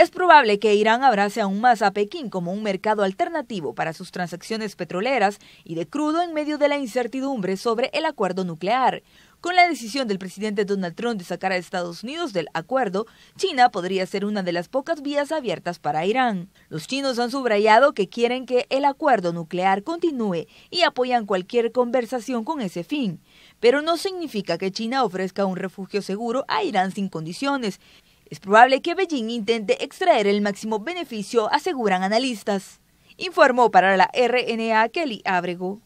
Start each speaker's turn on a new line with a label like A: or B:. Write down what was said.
A: Es probable que Irán abrace aún más a Pekín como un mercado alternativo para sus transacciones petroleras y de crudo en medio de la incertidumbre sobre el acuerdo nuclear. Con la decisión del presidente Donald Trump de sacar a Estados Unidos del acuerdo, China podría ser una de las pocas vías abiertas para Irán. Los chinos han subrayado que quieren que el acuerdo nuclear continúe y apoyan cualquier conversación con ese fin. Pero no significa que China ofrezca un refugio seguro a Irán sin condiciones es probable que Beijing intente extraer el máximo beneficio, aseguran analistas. Informó para la RNA Kelly Abrego.